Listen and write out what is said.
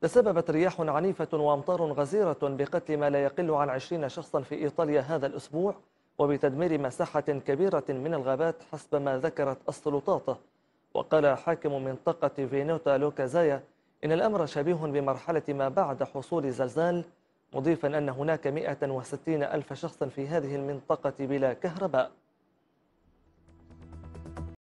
تسببت رياح عنيفة وأمطار غزيرة بقتل ما لا يقل عن 20 شخصا في إيطاليا هذا الأسبوع وبتدمير مساحة كبيرة من الغابات حسب ما ذكرت السلطات وقال حاكم منطقة فينوتا لوكازايا إن الأمر شبيه بمرحلة ما بعد حصول زلزال مضيفا أن هناك 160 ألف شخص في هذه المنطقة بلا كهرباء